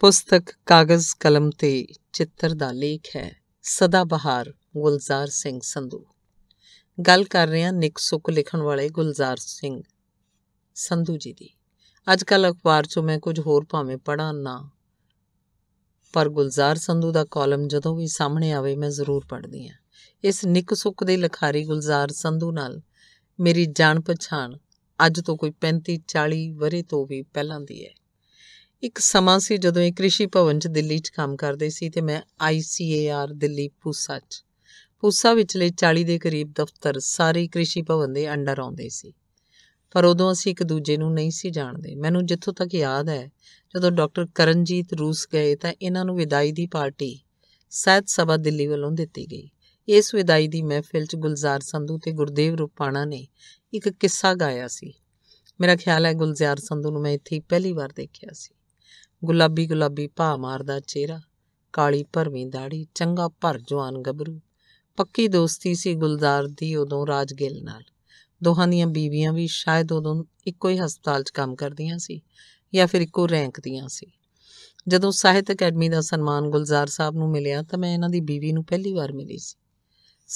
ਪੁਸਤਕ ਕਾਗਜ਼ ਕਲਮ ਤੇ ਚਿੱਤਰ ਦਾ ਲੇਖ ਹੈ ਸਦਾ ਬਹਾਰ ਗੁਲਜ਼ਾਰ ਸਿੰਘ ਸੰਧੂ ਗੱਲ ਕਰ ਰਹੇ ਹਾਂ ਨਿਕ ਸੁਖ ਲਿਖਣ ਵਾਲੇ ਗੁਲਜ਼ਾਰ ਸਿੰਘ ਸੰਧੂ ਜੀ ਦੀ ਅੱਜ ਕੱਲ ਅਖਬਾਰ 'ਚੋਂ ਮੈਂ ਕੁਝ ਹੋਰ ਭਾਵੇਂ ਪੜਾਂ ਨਾ ਪਰ ਗੁਲਜ਼ਾਰ ਸੰਧੂ ਦਾ ਕਾਲਮ ਜਦੋਂ ਵੀ ਸਾਹਮਣੇ ਆਵੇ ਮੈਂ ਜ਼ਰੂਰ ਪੜ੍ਹਦੀ ਹਾਂ ਇਸ ਨਿਕ ਸੁਖ ਦੇ ਲਖਾਰੀ ਗੁਲਜ਼ਾਰ ਸੰਧੂ ਨਾਲ ਮੇਰੀ ਜਾਣ ਪਛਾਣ ਅੱਜ ਤੋਂ ਕੋਈ 35 40 ਵਰੇ ਤੋਂ ਵੀ ਪਹਿਲਾਂ ਦੀ ਹੈ ਇੱਕ ਸਮਾਂ ਸੀ ਜਦੋਂ ਇਹ ਕ੍ਰਿਸ਼ੀ ਭਵਨ 'ਚ ਦਿੱਲੀ 'ਚ ਕੰਮ ਕਰਦੇ ਸੀ ਤੇ ਮੈਂ ICAR ਦਿੱਲੀ ਪੂਸਾ 'ਚ ਪੂਸਾ ਵਿਚਲੇ 40 ਦੇ ਕਰੀਬ ਦਫ਼ਤਰ ਸਾਰੇ ਕ੍ਰਿਸ਼ੀ ਭਵਨ ਦੇ ਅੰਡਰ ਆਉਂਦੇ ਸੀ ਪਰ ਉਦੋਂ ਅਸੀਂ ਇੱਕ ਦੂਜੇ ਨੂੰ ਨਹੀਂ ਸੀ ਜਾਣਦੇ ਮੈਨੂੰ ਜਿੱਥੋਂ ਤੱਕ ਯਾਦ ਹੈ ਜਦੋਂ ਡਾਕਟਰ ਕਰਨਜੀਤ ਰੂਸ ਗਏ ਤਾਂ ਇਹਨਾਂ ਨੂੰ ਵਿਦਾਈ ਦੀ ਪਾਰਟੀ ਸਹਿਤ ਸਭਾ ਦਿੱਲੀ ਵੱਲੋਂ ਦਿੱਤੀ ਗਈ ਇਸ ਵਿਦਾਈ ਦੀ ਮਹਿਫਿਲ 'ਚ ਗੁਲਜ਼ਾਰ ਸੰਧੂ ਤੇ ਗੁਰਦੇਵ ਰੂਪਾਣਾ ਨੇ ਇੱਕ ਕਿੱਸਾ ਗਾਇਆ ਸੀ ਮੇਰਾ ਖਿਆਲ ਹੈ ਗੁਲਜ਼ਾਰ ਸੰਧੂ ਨੂੰ ਮੈਂ ਇੱਥੇ ਪਹਿਲੀ ਵਾਰ ਦੇਖਿਆ ਸੀ ਗੁਲਾਬੀ ਗੁਲਾਬੀ ਭਾ ਮਾਰਦਾ ਚਿਹਰਾ ਕਾਲੀ ਭਰਵੀਂ ਦਾੜੀ ਚੰਗਾ ਭਰ ਜਵਾਨ ਗੱਭਰੂ ਪੱਕੀ ਦੋਸਤੀ ਸੀ ਗੁਲਜ਼ਾਰ ਦੀ ਉਦੋਂ ਰਾਜਗਿਲ ਨਾਲ ਦੋਹਾਂ ਦੀਆਂ ਬੀਵੀਆਂ ਵੀ ਸ਼ਾਇਦ ਉਦੋਂ ਇੱਕੋ ਹੀ ਹਸਪਤਾਲ 'ਚ ਕੰਮ ਕਰਦੀਆਂ ਸੀ ਜਾਂ ਫਿਰ ਇੱਕੋ ਰੈਂਕ ਦੀਆਂ ਸੀ ਜਦੋਂ ਸਾਹਿਤ ਅਕੈਡਮੀ ਦਾ ਸਨਮਾਨ ਗੁਲਜ਼ਾਰ ਸਾਹਿਬ ਨੂੰ ਮਿਲਿਆ ਤਾਂ ਮੈਂ ਇਹਨਾਂ ਦੀ ਬੀਵੀ ਨੂੰ ਪਹਿਲੀ ਵਾਰ ਮਿਲੀ ਸੀ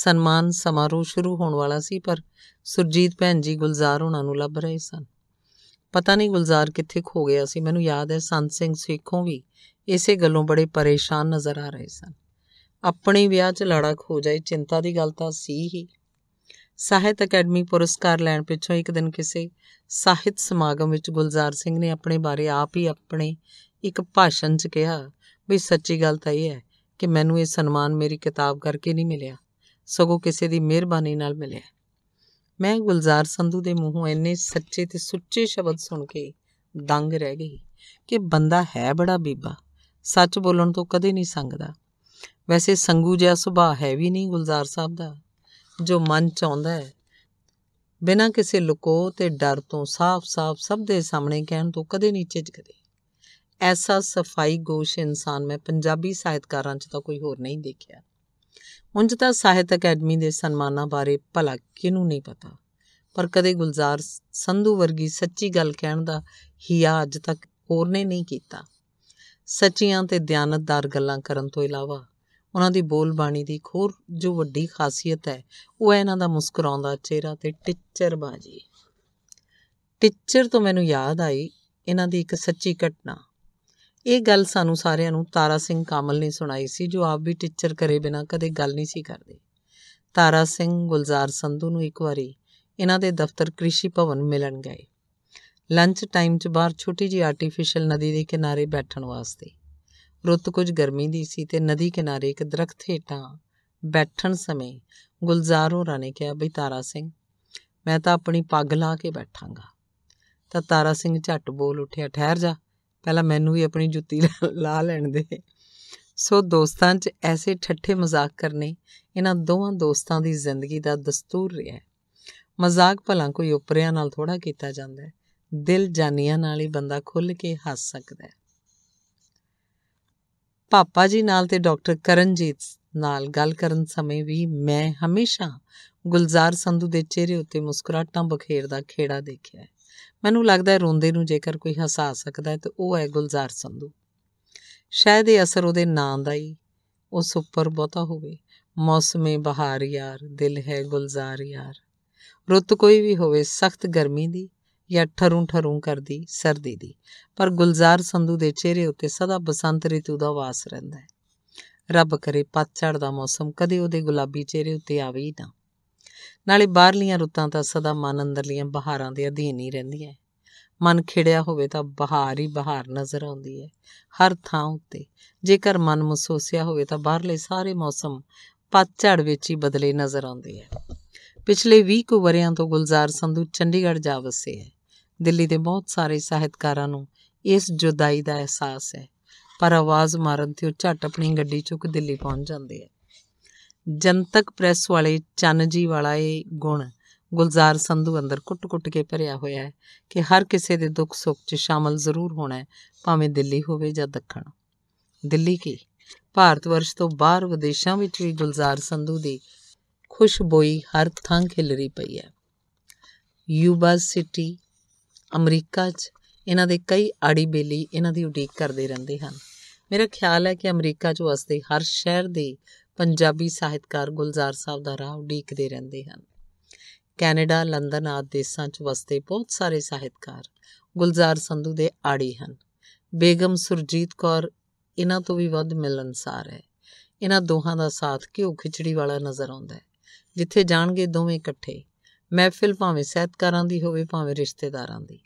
ਸਨਮਾਨ ਸਮਾਰੋਹ ਸ਼ੁਰੂ ਹੋਣ ਵਾਲਾ ਸੀ ਪਰ ਸੁਰਜੀਤ ਭੈਣ ਜੀ ਗੁਲਜ਼ਾਰ ਉਹਨਾਂ ਨੂੰ ਲੱਭ ਰਹੇ ਸਨ ਪਤਾ ਨਹੀਂ ਗੁਲਜ਼ਾਰ ਕਿੱਥੇ ਖੋ ਗਿਆ ਸੀ ਮੈਨੂੰ ਯਾਦ ਹੈ ਸੰਤ ਸਿੰਘ ਸੇਖੋਂ ਵੀ ਇਸੇ ਗੱਲੋਂ ਬੜੇ ਪਰੇਸ਼ਾਨ ਨਜ਼ਰ ਆ ਰਹੇ ਸਨ ਆਪਣੇ ਵਿਆਹ 'ਚ ਲੜਾਕ ਹੋ ਜਾਏ ਚਿੰਤਾ ਦੀ ਗੱਲ ਤਾਂ ਸੀ ਹੀ ਸਾਹਿਤ ਅਕੈਡਮੀ ਪੁਰਸਕਾਰ ਲੈਣ ਪਿੱਛੋਂ ਇੱਕ ਦਿਨ ਕਿਸੇ ਸਾਹਿਤ ਸਮਾਗਮ ਵਿੱਚ ਗੁਲਜ਼ਾਰ ਸਿੰਘ ਨੇ ਆਪਣੇ ਬਾਰੇ ਆਪ ਹੀ ਆਪਣੇ ਇੱਕ ਭਾਸ਼ਣ 'ਚ ਕਿਹਾ ਵੀ ਸੱਚੀ ਗੱਲ ਤਾਂ ਇਹ ਹੈ ਕਿ ਮੈਨੂੰ ਇਹ ਸਨਮਾਨ ਮੇਰੀ ਕਿਤਾਬ ਕਰਕੇ ਨਹੀਂ ਮਿਲਿਆ ਸਗੋਂ ਕਿਸੇ ਦੀ ਮਿਹਰਬਾਨੀ ਨਾਲ ਮਿਲਿਆ ਮੈਂ ਗੁਲਜ਼ਾਰ ਸੰਧੂ ਦੇ ਮੂੰਹੋਂ ਇੰਨੇ ਸੱਚੇ ਤੇ ਸੁੱਚੇ ਸ਼ਬਦ ਸੁਣ ਕੇ ਦੰਗ ਰਹਿ ਗਈ ਕਿ ਬੰਦਾ ਹੈ ਬੜਾ ਬੀਬਾ ਸੱਚ ਬੋਲਣ ਤੋਂ ਕਦੇ ਨਹੀਂ ਸੰਗਦਾ ਵੈਸੇ ਸੰਗੂ ਜਿਹਾ ਸੁਭਾਅ ਹੈ ਵੀ ਨਹੀਂ ਗੁਲਜ਼ਾਰ ਸਾਹਿਬ ਦਾ ਜੋ ਮਨ ਚ ਆਉਂਦਾ ਹੈ ਬਿਨਾਂ ਕਿਸੇ ਲੁਕੋ ਤੇ ਡਰ ਤੋਂ ਸਾਫ਼-ਸਾਫ਼ ਸਭ ਦੇ ਸਾਹਮਣੇ ਕਹਿਣ ਤੋਂ ਕਦੇ ਨਹੀਂ ਝਿਜਕਦੇ ਐਸਾ ਸਫਾਈ ਗੋਸ਼ ਇਨਸਾਨ ਮੈਂ ਪੰਜਾਬੀ ਸਾਹਿਤਕਾਰਾਂ 'ਚ ਤਾਂ ਕੋਈ ਹੋਰ ਨਹੀਂ ਦੇਖਿਆ ਉਂਝ ਤਾਂ ਸਾਹਿਤ ਅਕੈਡਮੀ ਦੇ ਸਨਮਾਨਾਂ ਬਾਰੇ ਭਲਾ ਕਿਨੂੰ ਨਹੀਂ ਪਤਾ ਪਰ ਕਦੇ ਗੁਲਜ਼ਾਰ ਸੰਧੂ ਵਰਗੀ ਸੱਚੀ ਗੱਲ ਕਹਿਣ ਦਾ ਹਿਆ ਅੱਜ ਤੱਕ ਹੋਰ ਨੇ ਨਹੀਂ ਕੀਤਾ ਸੱਚੀਆਂ ਤੇ ਦਿਆਨਤਦਾਰ ਗੱਲਾਂ ਕਰਨ ਤੋਂ ਇਲਾਵਾ ਉਹਨਾਂ ਦੀ ਬੋਲ ਬਾਣੀ ਦੀ ਖੋਰ ਜੋ ਵੱਡੀ ਖਾਸੀਅਤ ਹੈ ਉਹ ਹੈ ਇਹਨਾਂ ਦਾ ਮੁਸਕਰਾਉਂਦਾ ਚਿਹਰਾ ਤੇ ਟਿੱਚਰ ਬਾਜੀ ਟਿੱਚਰ ਤੋਂ ਮੈਨੂੰ ਯਾਦ ਆਈ ਇਹਨਾਂ ਦੀ ਇੱਕ ਸੱਚੀ ਘਟਨਾ ਇਹ ਗੱਲ ਸਾਨੂੰ ਸਾਰਿਆਂ ਨੂੰ ਤਾਰਾ ਸਿੰਘ ਕਾਮਲ ਨੇ ਸੁਣਾਈ ਸੀ ਜੋ ਆਪ ਵੀ ਟੀਚਰ ਕਰੇ ਬਿਨਾ ਕਦੇ ਗੱਲ ਨਹੀਂ ਸੀ ਕਰਦੇ ਤਾਰਾ ਸਿੰਘ ਗੁਲਜ਼ਾਰ ਸੰਧੂ ਨੂੰ ਇੱਕ ਵਾਰੀ ਇਹਨਾਂ ਦੇ ਦਫ਼ਤਰ ਕ੍ਰਿਸ਼ੀ ਭਵਨ ਮਿਲਣ ਗਏ ਲੰਚ ਟਾਈਮ 'ਚ ਬਾਹਰ ਛੋਟੀ ਜੀ ਆਰਟੀਫੀਸ਼ੀਅਲ ਨਦੀ ਦੇ ਕਿਨਾਰੇ ਬੈਠਣ ਵਾਸਤੇ ਰੁੱਤ ਕੁਝ ਗਰਮੀ ਦੀ ਸੀ ਤੇ ਨਦੀ ਕਿਨਾਰੇ ਇੱਕ ਦਰਖਤ ਹੇਠਾਂ ਬੈਠਣ ਸਮੇਂ ਗੁਲਜ਼ਾਰ ਹੋਰਾਂ ਨੇ ਕਿਹਾ ਬਈ ਤਾਰਾ ਸਿੰਘ ਮੈਂ ਤਾਂ ਆਪਣੀ ਪੱਗ ਲਾ ਕੇ ਬੈਠਾਂਗਾ ਤਾਂ ਤਾਰਾ ਸਿੰਘ ਝੱਟ ਬੋਲ ਉੱਠਿਆ ਠਹਿਰ ਜਾ ਪਹਿਲਾਂ ਮੈਨੂੰ ਵੀ ਆਪਣੀ ਜੁੱਤੀ ਲਾ ਲੈਣ ਦੇ ਸੋ ਦੋਸਤਾਂ 'ਚ ਐਸੇ ਠੱਠੇ ਮਜ਼ਾਕ ਕਰਨੇ ਇਹਨਾਂ ਦੋਵਾਂ ਦੋਸਤਾਂ ਦੀ ਜ਼ਿੰਦਗੀ ਦਾ ਦਸਤੂਰ ਰਿਹਾ ਹੈ ਮਜ਼ਾਕ ਭਲਾ ਕੋਈ ਉਪਰਿਆਂ ਨਾਲ ਥੋੜਾ ਕੀਤਾ ਜਾਂਦਾ ਹੈ ਦਿਲ ਜਾਨੀਆਂ ਨਾਲ ਹੀ ਬੰਦਾ ਖੁੱਲ ਕੇ ਹੱਸ ਸਕਦਾ ਹੈ ਪਾਪਾ ਜੀ ਨਾਲ ਤੇ ਡਾਕਟਰ ਕਰਨਜੀਤ ਨਾਲ ਗੱਲ ਕਰਨ ਸਮੇਂ ਵੀ ਮੈਂ ਹਮੇਸ਼ਾ ਗੁਲਜ਼ਾਰ ਸੰਧੂ ਦੇ ਚਿਹਰੇ ਉੱਤੇ ਮੁਸਕਰਾਟਾਂ ਬਖੇਰਦਾ ਖੇੜਾ ਦੇਖਿਆ ਹੈ ਮੈਨੂੰ ਲੱਗਦਾ ਹੈ ਰੋਂਦੇ ਨੂੰ ਜੇਕਰ ਕੋਈ ਹਸਾ ਸਕਦਾ ਹੈ ਤਾਂ ਉਹ ਹੈ ਗੁਲਜ਼ਾਰ ਸੰਧੂ ਸ਼ਾਇਦ ਇਹ ਅਸਰ ਉਹਦੇ ਨਾਂ ਦਾ ਹੀ ਉਸ ਉੱਪਰ ਬਹੁਤਾ ਹੋਵੇ ਮੌਸਮੇ ਬਹਾਰ ਯਾਰ ਦਿਲ ਹੈ ਗੁਲਜ਼ਾਰ ਯਾਰ ਰੁੱਤ ਕੋਈ ਵੀ ਹੋਵੇ ਸਖਤ ਗਰਮੀ ਦੀ ਜਾਂ ਠਰੂ ਠਰੂ ਕਰਦੀ ਸਰਦੀ ਦੀ ਪਰ ਗੁਲਜ਼ਾਰ ਸੰਧੂ ਦੇ ਚਿਹਰੇ ਉੱਤੇ ਸਦਾ ਬਸੰਤ ਰਿਤੂ ਦਾ ਵਾਸ ਰਹਿੰਦਾ ਹੈ ਰੱਬ ਕਰੇ ਪਤਝੜ ਦਾ ਮੌਸਮ ਕਦੇ ਉਹਦੇ ਗੁਲਾਬੀ ਚਿਹਰੇ ਉੱਤੇ ਆਵੇ ਹੀ ਨਾ ਨਾਲੇ ਬਾਹਰਲੀਆਂ ਰੁੱਤਾਂ ਤਾਂ ਸਦਾ ਮਨ ਅੰਦਰਲੀਆਂ ਬਹਾਰਾਂ ਦੇ ਅਧੀਨ ਹੀ ਰਹਿੰਦੀਆਂ ਮਨ ਖਿੜਿਆ ਹੋਵੇ ਤਾਂ ਬਹਾਰ ਹੀ ਬਹਾਰ ਨਜ਼ਰ ਆਉਂਦੀ ਹੈ ਹਰ ਥਾਂ ਉੱਤੇ ਜੇਕਰ ਮਨ ਮਸੋਸਿਆ ਹੋਵੇ ਤਾਂ ਬਾਹਰਲੇ ਸਾਰੇ ਮੌਸਮ ਪਤਝੜ ਵਿੱਚ ਹੀ ਬਦਲੇ ਨਜ਼ਰ ਆਉਂਦੇ ਹੈ ਪਿਛਲੇ 20 ਕੁ ਵਰਿਆਂ ਤੋਂ ਗੁਲਜ਼ਾਰ ਸੰਧੂ ਚੰਡੀਗੜ੍ਹ ਜਾ ਵਸੇ ਹੈ ਦਿੱਲੀ ਦੇ ਬਹੁਤ ਸਾਰੇ ਸਾਹਿਤਕਾਰਾਂ ਨੂੰ ਇਸ ਜੁਦਾਈ ਦਾ ਅਹਿਸਾਸ ਹੈ ਪਰ ਆਵਾਜ਼ ਮਾਰਨ ਤੇ ਉਹ ਝਟ ਆਪਣੀ ਗੱਡੀ ਚੁੱਕ ਦਿੱਲੀ ਪਹੁੰਚ ਜਾਂਦੇ ਹੈ ਜਨਤਕ ਪ੍ਰੈਸ ਵਾਲੇ ਚੰਨ ਜੀ ਵਾਲਾ ਇਹ ਗੁਣ ਗੁਲਜ਼ਾਰ ਸੰਧੂ ਅੰਦਰ ਕੁੱਟ-ਕੁੱਟ ਕੇ ਭਰਿਆ ਹੋਇਆ ਹੈ ਕਿ ਹਰ ਕਿਸੇ ਦੇ ਦੁੱਖ ਸੁੱਖ 'ਚ ਸ਼ਾਮਲ ਜ਼ਰੂਰ ਹੋਣਾ ਹੈ ਭਾਵੇਂ ਦਿੱਲੀ ਹੋਵੇ ਜਾਂ ਦੱਖਣ ਦਿੱਲੀ ਕੀ ਭਾਰਤ ਵਰਸ਼ ਤੋਂ ਬਾਹਰ ਵਿਦੇਸ਼ਾਂ ਵਿੱਚ ਵੀ ਗੁਲਜ਼ਾਰ ਸੰਧੂ ਦੀ ਖੁਸ਼ਬੋਈ ਹਰ ਥਾਂ ਖਿਲਰੀ ਪਈ ਹੈ ਯੂਬਾ ਸਿਟੀ ਅਮਰੀਕਾ 'ਚ ਇਹਨਾਂ ਦੇ ਕਈ ਆੜੀ ਬੇਲੀ ਇਹਨਾਂ ਦੀ ਉਡੀਕ ਕਰਦੇ ਰਹਿੰਦੇ ਹਨ ਮੇਰਾ ਖਿਆਲ ਹੈ ਕਿ ਅਮਰੀਕਾ 'ਚ ਵਸਦੇ ਹਰ ਸ਼ਹਿਰ ਦੇ ਪੰਜਾਬੀ ਸਾਹਿਤਕਾਰ ਗੁਲਜ਼ਾਰ ਸਾਹਿਬ ਦਾ ਰਾਹ ਉਡੀਕਦੇ ਰਹਿੰਦੇ ਹਨ ਕੈਨੇਡਾ ਲੰਡਨ ਆਦਿ ਦੇਸ਼ਾਂ 'ਚ ਵਸਦੇ ਬਹੁਤ ਸਾਰੇ ਸਾਹਿਤਕਾਰ ਗੁਲਜ਼ਾਰ ਸੰਧੂ ਦੇ ਆੜੀ ਹਨ ਬੇਗਮ ਸੁਰਜੀਤ ਕੌਰ ਇਹਨਾਂ ਤੋਂ ਵੀ ਵੱਧ ਮਿਲਨਸਾਰ ਹੈ ਇਹਨਾਂ ਦੋਹਾਂ ਦਾ ਸਾਥ ਘਿਓ ਖਿਚੜੀ ਵਾਲਾ ਨਜ਼ਰ ਆਉਂਦਾ ਹੈ ਜਿੱਥੇ ਜਾਣਗੇ ਦੋਵੇਂ ਇਕੱਠੇ ਮਹਿਫਿਲ ਭਾਵੇਂ ਸਹਿਤਕਾਰਾਂ ਦੀ ਹੋਵੇ ਭਾਵੇਂ ਰਿਸ਼ਤੇਦਾਰਾਂ ਦੀ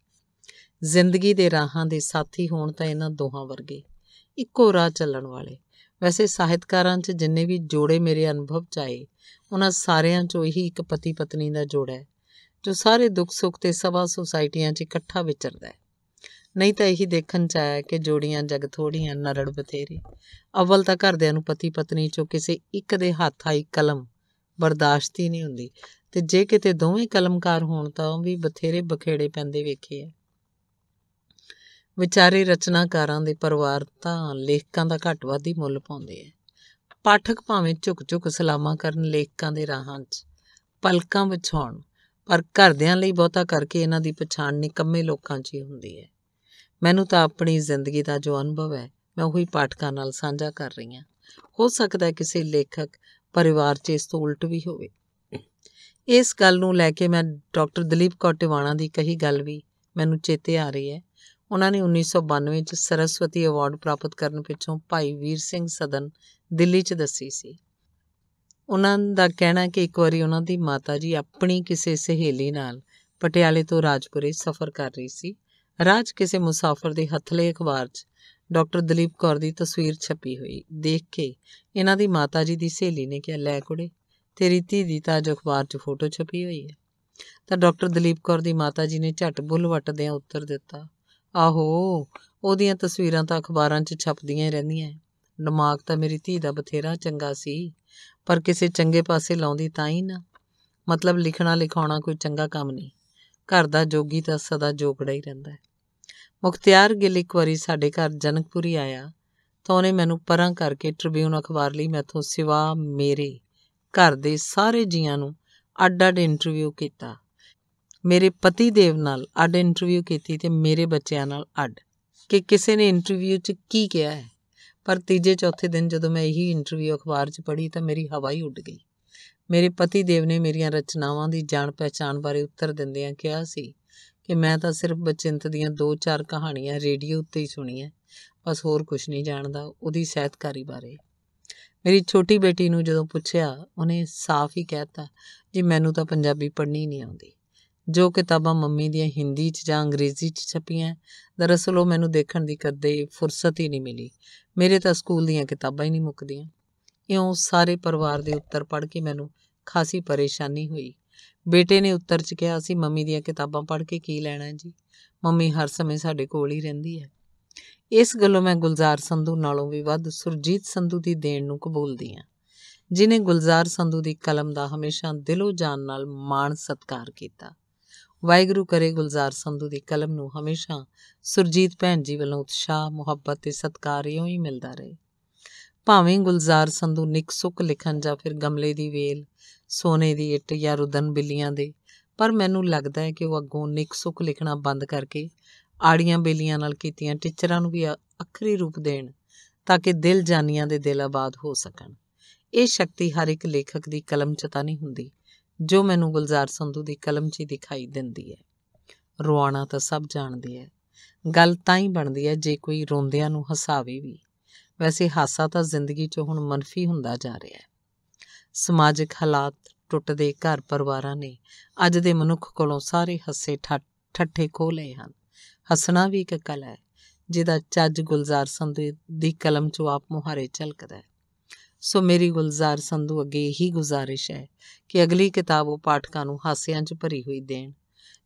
ਜ਼ਿੰਦਗੀ ਦੇ ਰਾਹਾਂ ਦੇ ਸਾਥੀ ਹੋਣ ਤਾਂ ਇਹਨਾਂ ਦੋਹਾਂ ਵਰਗੇ ਇੱਕੋ ਰਾਹ ਚੱਲਣ ਵਾਲੇ ਵੈਸੇ ਸਾਹਿਤਕਾਰਾਂ 'ਚ ਜਿੰਨੇ ਵੀ ਜੋੜੇ ਮੇਰੇ ਅਨੁਭਵ 'ਚ ਆਏ ਉਹਨਾਂ ਸਾਰਿਆਂ 'ਚੋਂ ਇਹੀ ਇੱਕ ਪਤੀ ਪਤਨੀ ਦਾ ਜੋੜਾ ਹੈ ਜੋ ਸਾਰੇ ਦੁੱਖ ਸੁੱਖ ਤੇ ਸਭਾ ਸੁਸਾਇਟੀਆਂ 'ਚ ਇਕੱਠਾ ਵਿਚਰਦਾ ਹੈ ਨਹੀਂ ਤਾਂ ਇਹੀ ਦੇਖਣ 'ਚ ਆਇਆ ਕਿ ਜੋੜੀਆਂ ਜਗ ਥੋੜੀਆਂ ਨਰੜ ਬਥੇਰੇ ਅਵਲ ਤਾਂ ਘਰਦਿਆਂ ਨੂੰ ਪਤੀ ਪਤਨੀ 'ਚੋਂ ਕਿਸੇ ਇੱਕ ਦੇ ਹੱਥ ਆਈ ਕਲਮ ਬਰਦਾਸ਼ਤ ਹੀ ਨਹੀਂ ਹੁੰਦੀ ਤੇ ਜੇ ਕਿਤੇ ਦੋਵੇਂ ਕਲਮਕਾਰ ਹੋਣ ਤਾਂ ਵੀ ਬਥੇਰੇ ਬਖੇੜੇ ਪੈਂਦੇ ਵੇਖੇ ਆ ਵਿਚਾਰੇ ਰਚਨਾਕਾਰਾਂ ਦੇ ਪਰਿਵਾਰ ਤਾਂ ਲੇਖਕਾਂ ਦਾ ਘੱਟ ਵੱਧ ਹੀ ਮੁੱਲ ਪਾਉਂਦੇ ਐ ਪਾਠਕ ਭਾਵੇਂ ਝੁਕ-ਝੁਕ ਸਲਾਮਾਂ ਕਰਨ ਲੇਖਕਾਂ ਦੇ ਰਾਹਾਂ 'ਚ ਪਲਕਾਂ ਵਿਛਾਉਣ ਪਰ ਘਰਦਿਆਂ ਲਈ ਬਹੁਤਾ ਕਰਕੇ ਇਹਨਾਂ ਦੀ ਪਛਾਣ ਨਿਕੰਮੇ ਲੋਕਾਂ 'ਚ ਹੀ ਹੁੰਦੀ ਐ ਮੈਨੂੰ ਤਾਂ ਆਪਣੀ ਜ਼ਿੰਦਗੀ ਦਾ ਜੋ ਅਨੁਭਵ ਹੈ ਮੈਂ ਉਹੀ ਪਾਠਕਾਂ ਨਾਲ ਸਾਂਝਾ ਕਰ ਰਹੀ ਆਂ ਹੋ ਸਕਦਾ ਹੈ ਕਿਸੇ ਲੇਖਕ ਪਰਿਵਾਰ 'ਚ ਇਸ ਤੋਂ ਉਲਟ ਵੀ ਹੋਵੇ ਇਸ ਗੱਲ ਨੂੰ ਲੈ ਕੇ ਮੈਂ ਡਾਕਟਰ ਦਲੀਪ ਕੌਰ ਦੀ ਕਹੀ ਗੱਲ ਵੀ ਮੈਨੂੰ ਚੇਤੇ ਆ ਰਹੀ ਹੈ ਉਹਨਾਂ ਨੇ 1992 ਚ ਸਰਸਵਤੀ ਅਵਾਰਡ ਪ੍ਰਾਪਤ ਕਰਨ ਪਿੱਛੋਂ ਭਾਈ ਵੀਰ ਸਿੰਘ ਸਦਨ ਦਿੱਲੀ ਚ ਦੱਸੀ ਸੀ ਉਹਨਾਂ ਦਾ ਕਹਿਣਾ ਕਿ ਇੱਕ ਵਾਰੀ ਉਹਨਾਂ ਦੀ ਮਾਤਾ ਜੀ ਆਪਣੀ ਕਿਸੇ ਸਹੇਲੀ ਨਾਲ ਪਟਿਆਲੇ ਤੋਂ ਰਾਜਪੁਰੇ ਸਫ਼ਰ ਕਰ ਰਹੀ ਸੀ ਰਾਜ ਕਿਸੇ ਮੁਸਾਫਰ ਦੇ ਹੱਥਲੇ ਅਖਬਾਰ 'ਚ ਡਾਕਟਰ ਦਲੀਪ ਕੌਰ ਦੀ ਤਸਵੀਰ ਛਪੀ ਹੋਈ ਦੇਖ ਕੇ ਇਹਨਾਂ ਦੀ ਮਾਤਾ ਜੀ ਦੀ ਸਹੇਲੀ ਨੇ ਕਿਹਾ ਲੈ ਕੁੜੇ ਤੇਰੀ ਧੀ ਦੀ ਤਾਂ ਅੱਜ ਅਖਬਾਰ 'ਚ ਫੋਟੋ ਛਪੀ ਹੋਈ ਹੈ ਤਾਂ ਡਾਕਟਰ ਦਲੀਪ ਕੌਰ ਦੀ ਮਾਤਾ ਜੀ ਨੇ ਝਟ ਬੁੱਲ ਵੱਟਦਿਆਂ ਉੱਤਰ ਦਿੱਤਾ ਆਹੋ ਉਹਦੀਆਂ ਤਸਵੀਰਾਂ ਤਾਂ ਅਖਬਾਰਾਂ 'ਚ ਛਪਦੀਆਂ ਹੀ ਰਹਿੰਦੀਆਂ ਦਿਮਾਗ ਤਾਂ ਮੇਰੀ ਧੀ ਦਾ ਬਥੇਰਾ ਚੰਗਾ ਸੀ ਪਰ ਕਿਸੇ ਚੰਗੇ ਪਾਸੇ ਲਾਉਂਦੀ ਤਾਂ ਹੀ ਨਾ ਮਤਲਬ ਲਿਖਣਾ ਲਿਖਾਉਣਾ ਕੋਈ ਚੰਗਾ ਕੰਮ ਨਹੀਂ ਘਰ ਦਾ ਜੋਗੀ ਤਾਂ ਸਦਾ ਜੋਗੜਾ ਹੀ ਰਹਿੰਦਾ ਹੈ ਮੁਖਤਿਆਰ ਗਿੱਲ ਇੱਕ ਵਾਰੀ ਸਾਡੇ ਘਰ ਜਨਕਪੁਰੀ ਆਇਆ ਤਾਂ ਉਹਨੇ ਮੈਨੂੰ ਪਰਾਂ ਕਰਕੇ ਟ੍ਰਿਬਿਊਨ ਅਖਬਾਰ ਲਈ ਮੈਥੋਂ ਸਿਵਾ ਮੇਰੇ ਘਰ ਦੇ ਸਾਰੇ ਜੀਆਂ ਨੂੰ ਅੱਡ-ਅੱਡ ਇੰਟਰਵਿਊ ਕੀਤਾ ਮੇਰੇ ਪਤੀ ਦੇਵ ਨਾਲ ਅੱਡ ਇੰਟਰਵਿਊ ਕੀਤੀ ਤੇ ਮੇਰੇ ਬੱਚਿਆਂ ਨਾਲ ਅੱਡ ਕਿ ਕਿਸੇ ਨੇ ਇੰਟਰਵਿਊ 'ਚ ਕੀ ਕਿਹਾ ਹੈ ਪਰ ਤੀਜੇ ਚੌਥੇ ਦਿਨ ਜਦੋਂ ਮੈਂ ਇਹੀ ਇੰਟਰਵਿਊ ਅਖਬਾਰ 'ਚ ਪੜ੍ਹੀ ਤਾਂ ਮੇਰੀ ਹਵਾ ਹੀ ਉੱਡ ਗਈ ਮੇਰੇ ਪਤੀ ਦੇਵ ਨੇ ਮੇਰੀਆਂ ਰਚਨਾਵਾਂ ਦੀ ਜਾਣ ਪਛਾਣ ਬਾਰੇ ਉੱਤਰ ਦਿੰਦਿਆਂ ਕਿਹਾ ਸੀ ਕਿ ਮੈਂ ਤਾਂ ਸਿਰਫ ਬਚਿੰਤ ਦੀਆਂ ਦੋ ਚਾਰ ਕਹਾਣੀਆਂ ਰੇਡੀਓ ਉੱਤੇ ਹੀ ਸੁਣੀਆਂ ਬਸ ਹੋਰ ਕੁਝ ਨਹੀਂ ਜਾਣਦਾ ਉਹਦੀ ਸਹਿਤਕਾਰੀ ਬਾਰੇ ਮੇਰੀ ਛੋਟੀ ਬੇਟੀ ਨੂੰ ਜਦੋਂ ਪੁੱਛਿਆ ਉਹਨੇ ਸਾਫ਼ ਹੀ ਕਹਿਤਾ ਜੀ ਮੈਨੂੰ ਤਾਂ ਪੰਜਾਬੀ ਪੜ੍ਹਨੀ ਨਹੀਂ ਆਉਂਦੀ ਜੋ ਕਿਤਾਬਾਂ ਮੰਮੀ ਦੀਆਂ ਹਿੰਦੀ 'ਚ ਜਾਂ ਅੰਗਰੇਜ਼ੀ 'ਚ ਛਪੀਆਂ ਦਰਅਸਲ ਉਹ ਮੈਨੂੰ ਦੇਖਣ ਦੀ ਕਦੇ ਫੁਰਸਤ ਹੀ ਨਹੀਂ ਮਿਲੀ ਮੇਰੇ ਤਾਂ ਸਕੂਲ ਦੀਆਂ ਕਿਤਾਬਾਂ ਹੀ ਨਹੀਂ ਮੁੱਕਦੀਆਂ ਇਉਂ ਸਾਰੇ ਪਰਿਵਾਰ ਦੇ ਉੱਤਰ ਪੜ੍ਹ ਕੇ ਮੈਨੂੰ ਖਾਸੀ ਪਰੇਸ਼ਾਨੀ ਹੋਈ ਬੇਟੇ ਨੇ ਉੱਤਰ 'ਚ ਕਿਹਾ ਸੀ ਮੰਮੀ ਦੀਆਂ ਕਿਤਾਬਾਂ ਪੜ੍ਹ ਕੇ ਕੀ ਲੈਣਾ ਜੀ ਮੰਮੀ ਹਰ ਸਮੇਂ ਸਾਡੇ ਕੋਲ ਹੀ ਰਹਿੰਦੀ ਹੈ ਇਸ ਗੱਲੋਂ ਮੈਂ ਗੁਲਜ਼ਾਰ ਸੰਧੂ ਨਾਲੋਂ ਵੀ ਵੱਧ ਸੁਰਜੀਤ ਸੰਧੂ ਦੀ ਦੇਣ ਨੂੰ ਕਬੂਲਦੀ ਹਾਂ ਜਿਨੇ ਗੁਲਜ਼ਾਰ ਸੰਧੂ ਦੀ ਕਲਮ ਦਾ ਹਮੇਸ਼ਾ ਦਿਲੋਂ ਜਾਨ ਨਾਲ ਮਾਣ ਸਤਕਾਰ ਕੀਤਾ ਵਾਹਿਗੁਰੂ ਕਰੇ ਗੁਲਜ਼ਾਰ ਸੰਧੂ ਦੀ ਕਲਮ ਨੂੰ ਹਮੇਸ਼ਾ ਸੁਰਜੀਤ ਭੈਣ ਜੀ ਵੱਲੋਂ ਉਤਸ਼ਾਹ ਮੁਹੱਬਤ ਤੇ ਸਤਿਕਾਰ ਇਉਂ ਹੀ ਮਿਲਦਾ ਰਹੇ ਭਾਵੇਂ ਗੁਲਜ਼ਾਰ ਸੰਧੂ ਨਿਕ ਸੁੱਕ ਲਿਖਣ ਜਾਂ ਫਿਰ ਗਮਲੇ ਦੀ ਵੇਲ ਸੋਨੇ ਦੀ ਇੱਟ ਜਾਂ ਰੁਦਨ ਬਿੱਲੀਆਂ ਦੇ ਪਰ ਮੈਨੂੰ ਲੱਗਦਾ ਹੈ ਕਿ ਉਹ ਅੱਗੋਂ ਨਿਕ ਸੁੱਕ ਲਿਖਣਾ ਬੰਦ ਕਰਕੇ ਆੜੀਆਂ ਬੇਲੀਆਂ ਨਾਲ ਕੀਤੀਆਂ ਟੀਚਰਾਂ ਨੂੰ ਵੀ ਅਖਰੀ ਰੂਪ ਦੇਣ ਤਾਂ ਕਿ ਦਿਲ ਜਾਨੀਆਂ ਦੇ ਦਿਲ ਆਬਾਦ ਹੋ ਸਕਣ ਇਹ ਸ਼ਕਤੀ ਹਰ ਇੱਕ ਲੇਖਕ ਦੀ ਕਲਮ ਚ ਤਾਂ ਨਹੀਂ ਹੁੰਦੀ ਜੋ ਮੈਨੂੰ ਗੁਲਜ਼ਾਰ ਸੰਧੂ ਦੀ ਕਲਮ 'ਚ ਦਿਖਾਈ ਦਿੰਦੀ ਹੈ ਰੋਣਾ ਤਾਂ ਸਭ ਜਾਣਦੇ ਹੈ ਗੱਲ ਤਾਂ ਹੀ ਬਣਦੀ ਹੈ ਜੇ ਕੋਈ ਰੋਂਦਿਆਂ ਨੂੰ ਹਸਾਵੇ ਵੀ ਵੈਸੇ ਹਾਸਾ ਤਾਂ ਜ਼ਿੰਦਗੀ 'ਚ ਹੁਣ ਮਨਫੀ ਹੁੰਦਾ ਜਾ ਰਿਹਾ ਹੈ ਸਮਾਜਿਕ ਹਾਲਾਤ ਟੁੱਟਦੇ ਘਰ ਪਰਿਵਾਰਾਂ ਨੇ ਅੱਜ ਦੇ ਮਨੁੱਖ ਕੋਲੋਂ ਸਾਰੇ ਹੱਸੇ ਠੱਠੇ ਖੋ ਲਏ ਹਨ ਹੱਸਣਾ ਵੀ ਇੱਕ ਕਲਾ ਹੈ ਜਿਹਦਾ ਚੱਜ ਗੁਲਜ਼ਾਰ ਸੰਧੂ ਦੀ ਕਲਮ 'ਚੋਂ ਆਪ ਮੁਹਾਰੇ ਚਲਕਦਾ ਹੈ ਸੋ ਮੇਰੀ ਗੁਲਜ਼ਾਰ ਸੰਧੂ ਅੱਗੇ ਇਹੀ ਗੁਜ਼ਾਰਿਸ਼ ਹੈ ਕਿ ਅਗਲੀ ਕਿਤਾਬ ਉਹ ਪਾਠਕਾਂ ਨੂੰ ਹਾਸਿਆਂ 'ਚ ਭਰੀ ਹੋਈ ਦੇਣ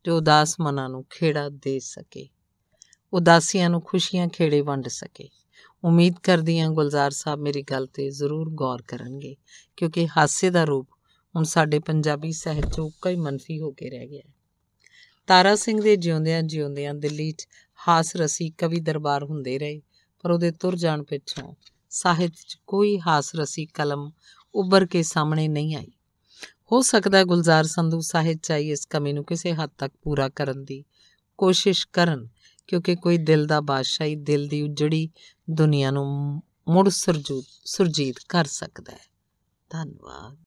ਜੋ ਉਦਾਸ ਮਨਾਂ ਨੂੰ ਖੇੜਾ ਦੇ ਸਕੇ ਉਦਾਸੀਆਂ ਨੂੰ ਖੁਸ਼ੀਆਂ ਖੇੜੇ ਵੰਡ ਸਕੇ ਉਮੀਦ ਕਰਦੀ ਹਾਂ ਗੁਲਜ਼ਾਰ ਸਾਹਿਬ ਮੇਰੀ ਗੱਲ ਤੇ ਜ਼ਰੂਰ ਗੌਰ ਕਰਨਗੇ ਕਿਉਂਕਿ ਹਾਸੇ ਦਾ ਰੂਪ ਹੁਣ ਸਾਡੇ ਪੰਜਾਬੀ ਸਹਿਤ 'ਚ ਕਈ ਹੀ ਮੰਨਫੀ ਹੋ ਕੇ ਰਹਿ ਗਿਆ ਹੈ ਤਾਰਾ ਸਿੰਘ ਦੇ ਜਿਉਂਦਿਆਂ ਜਿਉਂਦਿਆਂ ਦਿੱਲੀ 'ਚ ਹਾਸ ਰਸੀ ਕਵੀ ਦਰਬਾਰ ਹੁੰਦੇ ਰਹੇ ਪਰ ਉਹਦੇ ਤੁਰ ਜਾਣ ਪਿੱਛੋਂ ਸਾਹਿਤ 'ਚ ਕੋਈ ਹਾਸਰਸੀ ਕਲਮ ਉੱਭਰ ਕੇ ਸਾਹਮਣੇ ਨਹੀਂ ਆਈ ਹੋ ਸਕਦਾ ਗੁਲਜ਼ਾਰ ਸੰਧੂ ਸਾਹਿਤ ਚਾਹੀ ਇਸ ਕਮੀ ਨੂੰ ਕਿਸੇ ਹੱਦ ਤੱਕ ਪੂਰਾ ਕਰਨ ਦੀ ਕੋਸ਼ਿਸ਼ ਕਰਨ ਕਿਉਂਕਿ ਕੋਈ ਦਿਲ ਦਾ ਬਾਦਸ਼ਾਹੀ ਦਿਲ ਦੀ ਉਜੜੀ ਦੁਨੀਆ ਨੂੰ ਮੁੜ ਸਰਜੂ ਸੁਰਜੀਤ ਕਰ ਸਕਦਾ ਹੈ ਧੰਨਵਾਦ